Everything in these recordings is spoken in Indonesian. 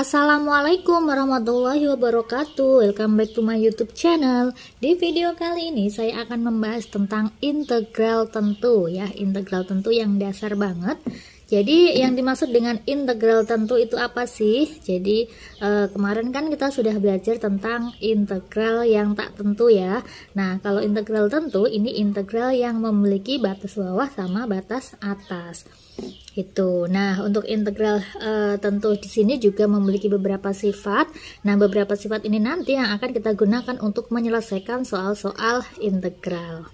Assalamualaikum warahmatullahi wabarakatuh Welcome back to my youtube channel Di video kali ini saya akan membahas tentang integral tentu ya Integral tentu yang dasar banget jadi yang dimaksud dengan integral tentu itu apa sih? Jadi eh, kemarin kan kita sudah belajar tentang integral yang tak tentu ya. Nah kalau integral tentu ini integral yang memiliki batas bawah sama batas atas. Itu. Nah untuk integral eh, tentu di sini juga memiliki beberapa sifat. Nah beberapa sifat ini nanti yang akan kita gunakan untuk menyelesaikan soal-soal integral.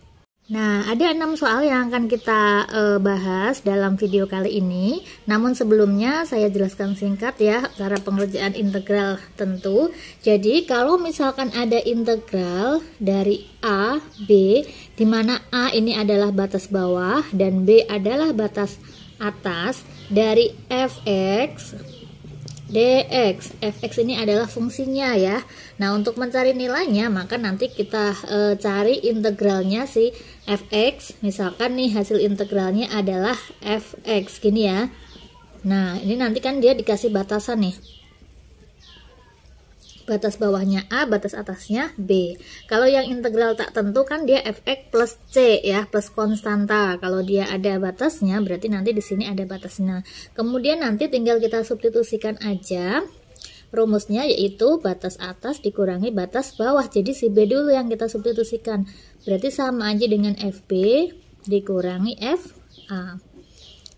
Nah, ada enam soal yang akan kita uh, bahas dalam video kali ini. Namun sebelumnya saya jelaskan singkat ya cara pengerjaan integral tentu. Jadi, kalau misalkan ada integral dari A, B, di mana A ini adalah batas bawah dan B adalah batas atas dari fx dx. fx ini adalah fungsinya ya. Nah, untuk mencari nilainya maka nanti kita e, cari integralnya si fx. Misalkan nih hasil integralnya adalah fx gini ya. Nah, ini nanti kan dia dikasih batasan nih batas bawahnya A, batas atasnya B. Kalau yang integral tak tentu kan dia fx plus C ya, plus konstanta. Kalau dia ada batasnya, berarti nanti di sini ada batasnya. Kemudian nanti tinggal kita substitusikan aja rumusnya yaitu batas atas dikurangi batas bawah. Jadi si B dulu yang kita substitusikan. Berarti sama aja dengan FB dikurangi FA.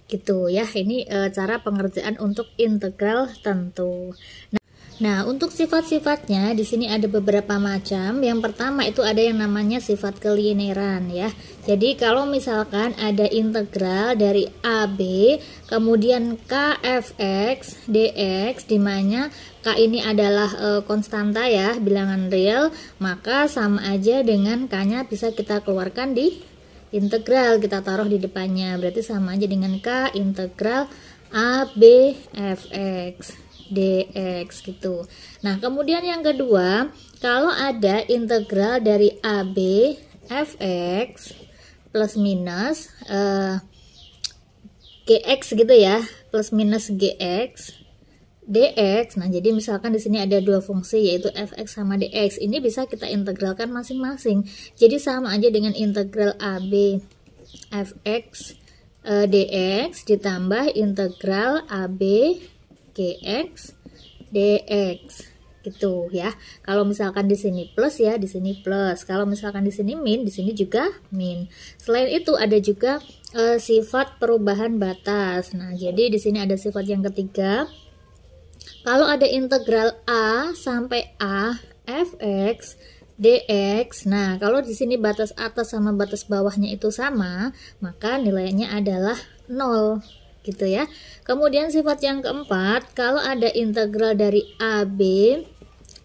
Gitu ya, ini e, cara pengerjaan untuk integral tentu. Nah, Nah, untuk sifat-sifatnya di sini ada beberapa macam. Yang pertama itu ada yang namanya sifat kelineran ya. Jadi kalau misalkan ada integral dari AB kemudian KFX dx di mana K ini adalah e, konstanta ya, bilangan real, maka sama aja dengan K-nya bisa kita keluarkan di integral kita taruh di depannya berarti sama aja dengan K integral ABFX dx gitu. Nah, kemudian yang kedua, kalau ada integral dari AB fx plus minus uh, gx gitu ya, plus minus gx dx. Nah, jadi misalkan di sini ada dua fungsi yaitu fx sama dx. Ini bisa kita integralkan masing-masing. Jadi sama aja dengan integral AB fx eh, dx ditambah integral AB kx dx gitu ya. Kalau misalkan di sini plus ya, di sini plus. Kalau misalkan di sini min, di sini juga min. Selain itu ada juga e, sifat perubahan batas. Nah, jadi di sini ada sifat yang ketiga. Kalau ada integral a sampai a fx dx. Nah, kalau di sini batas atas sama batas bawahnya itu sama, maka nilainya adalah 0 gitu ya. Kemudian sifat yang keempat, kalau ada integral dari AB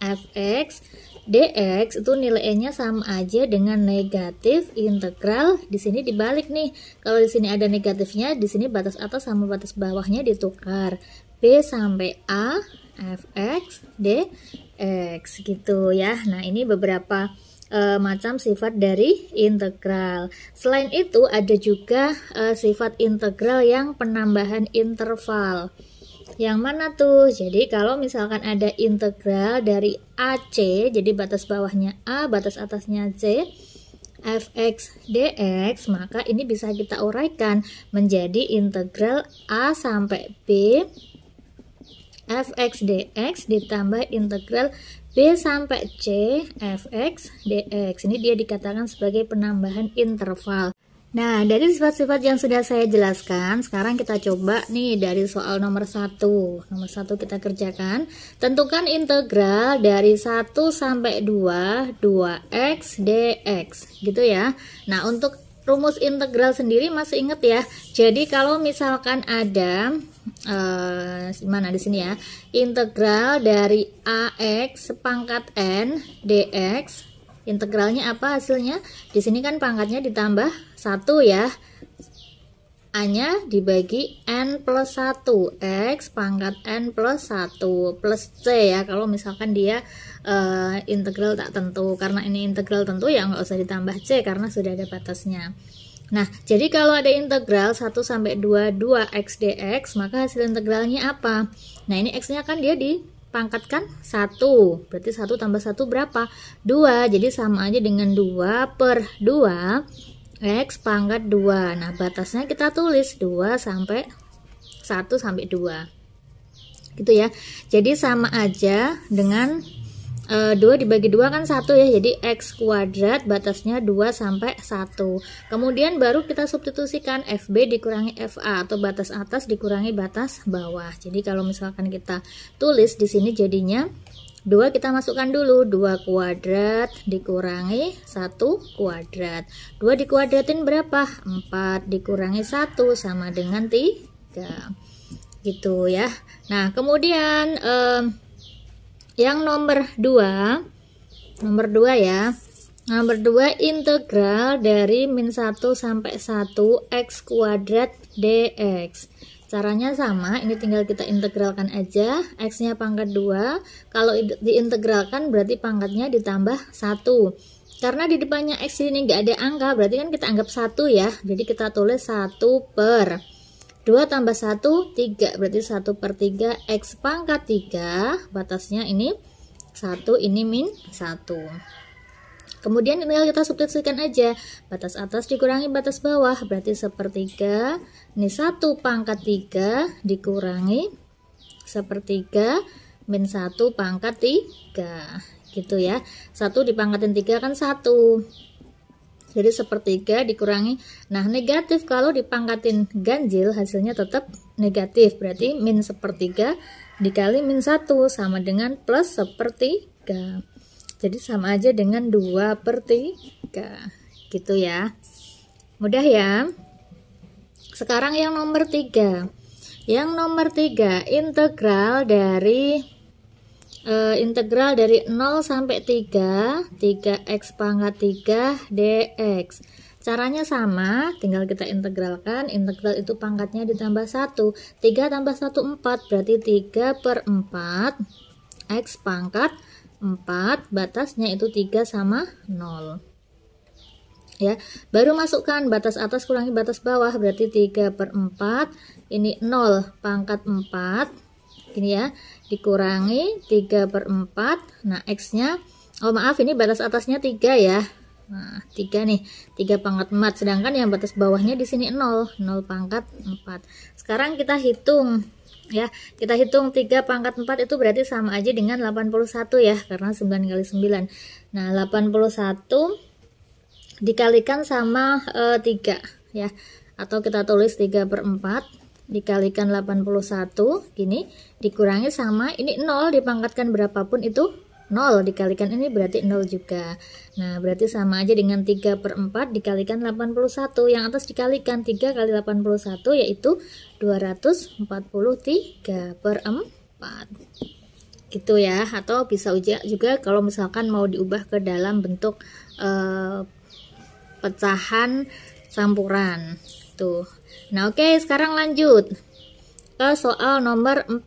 fx dx itu nilainya sama aja dengan negatif integral di sini dibalik nih. Kalau di sini ada negatifnya, di sini batas atas sama batas bawahnya ditukar. B sampai A fx dx gitu ya. Nah, ini beberapa e, macam sifat dari integral. Selain itu ada juga e, sifat integral yang penambahan interval. Yang mana tuh? Jadi kalau misalkan ada integral dari AC, jadi batas bawahnya A, batas atasnya C, fx dx, maka ini bisa kita uraikan menjadi integral A sampai B fx dx ditambah integral B sampai C fx dx. Ini dia dikatakan sebagai penambahan interval. Nah, dari sifat-sifat yang sudah saya jelaskan, sekarang kita coba nih dari soal nomor 1. Nomor 1 kita kerjakan. Tentukan integral dari 1 sampai 2, 2x dx. Gitu ya. Nah, untuk rumus integral sendiri masih inget ya. Jadi kalau misalkan ada eh, mana di sini ya, integral dari ax pangkat n dx, integralnya apa hasilnya? Di sini kan pangkatnya ditambah satu ya. A-nya dibagi N plus 1, X pangkat N plus 1, plus C ya, kalau misalkan dia uh, integral tak tentu. Karena ini integral tentu ya nggak usah ditambah C karena sudah ada batasnya. Nah, jadi kalau ada integral 1 sampai 2, 2x dx, maka hasil integralnya apa? Nah, ini x-nya kan dia di pangkatkan 1 berarti 1 tambah 1 berapa? 2 jadi sama aja dengan 2 per 2 X pangkat 2. Nah, batasnya kita tulis 2 sampai 1 sampai 2. Gitu ya. Jadi sama aja dengan e, eh, 2 dibagi 2 kan 1 ya. Jadi X kuadrat batasnya 2 sampai 1. Kemudian baru kita substitusikan FB dikurangi FA atau batas atas dikurangi batas bawah. Jadi kalau misalkan kita tulis di sini jadinya 2 kita masukkan dulu 2 kuadrat dikurangi 1 kuadrat 2 dikuadratin berapa? 4 dikurangi 1 sama dengan 3 gitu ya nah kemudian um, yang nomor 2 nomor 2 ya nomor 2 integral dari min 1 sampai 1 x kuadrat dx Caranya sama, ini tinggal kita integralkan aja. X-nya pangkat 2, kalau diintegralkan berarti pangkatnya ditambah 1. Karena di depannya X ini nggak ada angka, berarti kan kita anggap 1 ya. Jadi kita tulis 1 per 2 tambah 1, 3. Berarti 1 per 3 X pangkat 3, batasnya ini 1, ini min 1. Kemudian tinggal kita substitusikan aja. Batas atas dikurangi batas bawah berarti sepertiga. Ini satu pangkat tiga dikurangi sepertiga min satu pangkat tiga Gitu ya. satu dipangkatin tiga kan satu jadi sepertiga dikurangi nah negatif kalau dipangkatin ganjil hasilnya tetap negatif berarti min sepertiga dikali min satu sama dengan plus sepertiga jadi sama aja dengan 2 per 3. Gitu ya. Mudah ya. Sekarang yang nomor 3. Yang nomor 3, integral dari e, integral dari 0 sampai 3, 3x pangkat 3 dx. Caranya sama, tinggal kita integralkan. Integral itu pangkatnya ditambah 1. 3 tambah 1, 4. Berarti 3 per 4 x pangkat 4 batasnya itu 3 sama 0 ya baru masukkan batas atas kurangi batas bawah berarti 3 per 4 ini 0 pangkat 4 ini ya dikurangi 3 per 4 nah X nya oh maaf ini batas atasnya 3 ya Nah, 3 nih, 3 pangkat 4. Sedangkan yang batas bawahnya di sini 0, 0 pangkat 4. Sekarang kita hitung ya kita hitung 3 pangkat 4 itu berarti sama aja dengan 81 ya karena 9 kali 9 nah 81 dikalikan sama e, eh, 3 ya atau kita tulis 3 per 4 dikalikan 81 gini dikurangi sama ini 0 dipangkatkan berapapun itu 0 dikalikan ini berarti 0 juga. Nah, berarti sama aja dengan 3 per 4 dikalikan 81. Yang atas dikalikan 3 kali 81 yaitu 243 per 4. Gitu ya, atau bisa juga kalau misalkan mau diubah ke dalam bentuk eh, pecahan campuran. Tuh. Nah, oke, okay, sekarang lanjut ke soal nomor 4.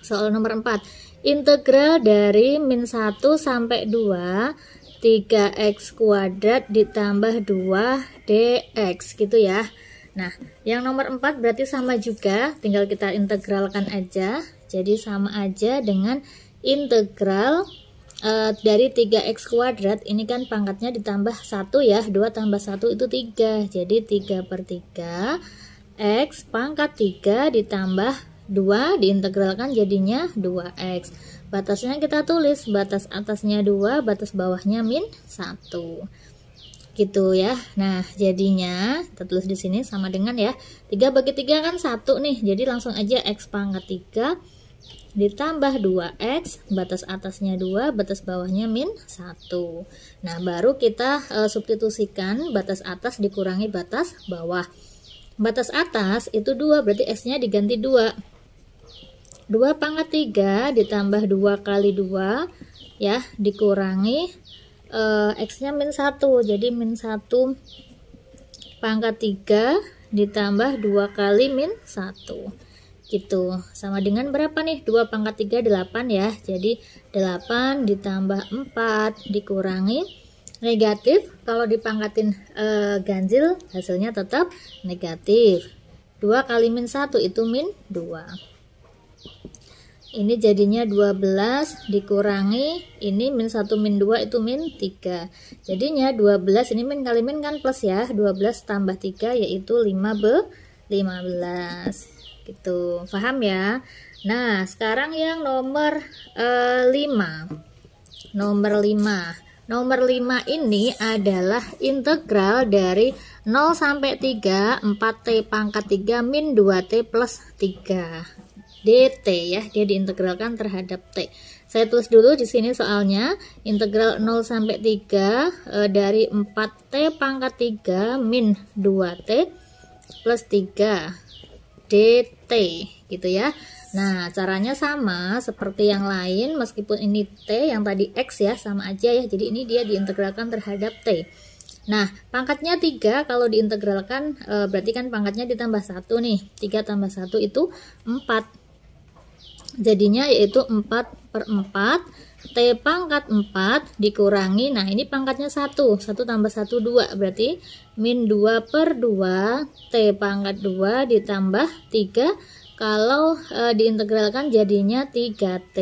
Soal nomor 4 Integral dari min 1 sampai 2 3x kuadrat ditambah 2 dx gitu ya Nah, yang nomor 4 berarti sama juga, tinggal kita integralkan aja. Jadi sama aja dengan integral e, dari 3x kuadrat, ini kan pangkatnya ditambah 1 ya, 2 tambah 1 itu 3, jadi 3 per 3, x pangkat 3 ditambah 2 diintegralkan jadinya 2x. Batasnya kita tulis batas atasnya 2, batas bawahnya min 1. Gitu ya. Nah, jadinya kita tulis di sini sama dengan ya 3 bagi 3 kan 1 nih. Jadi langsung aja x pangkat 3 ditambah 2x, batas atasnya 2, batas bawahnya min 1. Nah, baru kita e, substitusikan batas atas dikurangi batas bawah. Batas atas itu 2, berarti x-nya diganti 2 2 pangkat 3 ditambah 2 kali 2 ya dikurangi e, x-nya min 1 jadi min 1 pangkat 3 ditambah 2 kali min 1 gitu sama dengan berapa nih 2 pangkat 3 8 ya jadi 8 ditambah 4 dikurangi negatif kalau dipangkatin e, eh, ganjil hasilnya tetap negatif 2 kali min 1 itu min 2 ini jadinya 12 dikurangi ini min 1 min 2 itu min 3 jadinya 12 ini min kali min kan plus ya 12 tambah 3 yaitu 5 be 15 gitu paham ya nah sekarang yang nomor e, eh, 5 nomor 5 nomor 5 ini adalah integral dari 0 sampai 3 4t pangkat 3 min 2t plus 3 dt ya. Dia diintegralkan terhadap t. Saya tulis dulu di sini soalnya. Integral 0 sampai 3 e, eh, dari 4t pangkat 3 min 2t plus 3 dt gitu ya. Nah, caranya sama seperti yang lain meskipun ini T yang tadi X ya sama aja ya. Jadi ini dia diintegralkan terhadap T. Nah, pangkatnya 3 kalau diintegralkan e, berarti kan pangkatnya ditambah 1 nih. 3 tambah 1 itu 4 jadinya yaitu 4 per 4 T pangkat 4 dikurangi nah ini pangkatnya 1 1 tambah 1 2 berarti min 2 per 2 T pangkat 2 ditambah 3 kalau e, diintegralkan jadinya 3T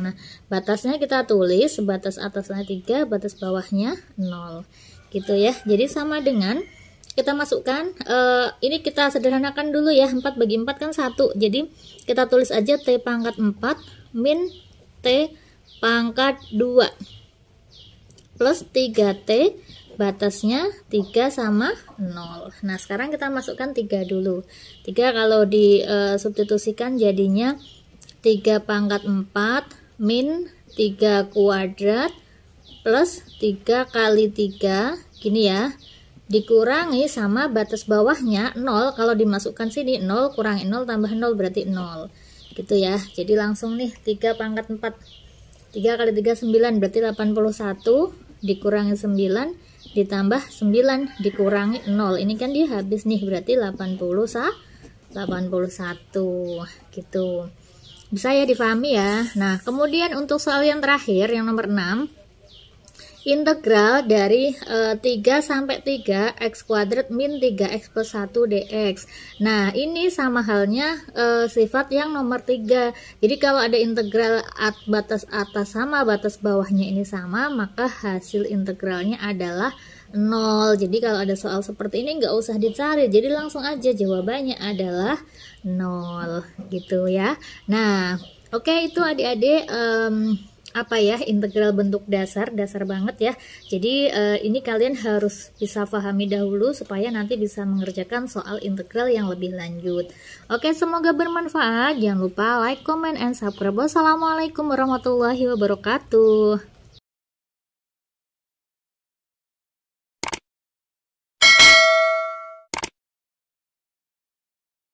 nah batasnya kita tulis batas atasnya 3 batas bawahnya 0 gitu ya jadi sama dengan kita masukkan uh, ini kita sederhanakan dulu ya 4 bagi 4 kan 1 jadi kita tulis aja T pangkat 4 min T pangkat 2 plus 3T batasnya 3 sama 0 nah sekarang kita masukkan 3 dulu 3 kalau disubstitusikan eh, jadinya 3 pangkat 4 min 3 kuadrat plus 3 kali 3 gini ya dikurangi sama batas bawahnya 0 kalau dimasukkan sini 0 kurang 0 tambah 0 berarti 0 gitu ya jadi langsung nih 3 pangkat 4 3 kali 3 9 berarti 81 dikurangi 9 ditambah 9 dikurangi 0 ini kan dia habis nih berarti 80 81 gitu bisa ya difahami ya nah kemudian untuk soal yang terakhir yang nomor 6 integral dari e, eh, 3 sampai 3 x kuadrat min 3x plus 1 dx nah ini sama halnya e, sifat yang nomor 3 jadi kalau ada integral at, batas atas sama batas bawahnya ini sama maka hasil integralnya adalah 0 jadi kalau ada soal seperti ini nggak usah dicari jadi langsung aja jawabannya adalah 0 gitu ya nah oke okay, itu adik-adik um, apa ya integral bentuk dasar dasar banget ya jadi uh, ini kalian harus bisa pahami dahulu supaya nanti bisa mengerjakan soal integral yang lebih lanjut oke semoga bermanfaat jangan lupa like comment and subscribe wassalamualaikum warahmatullahi wabarakatuh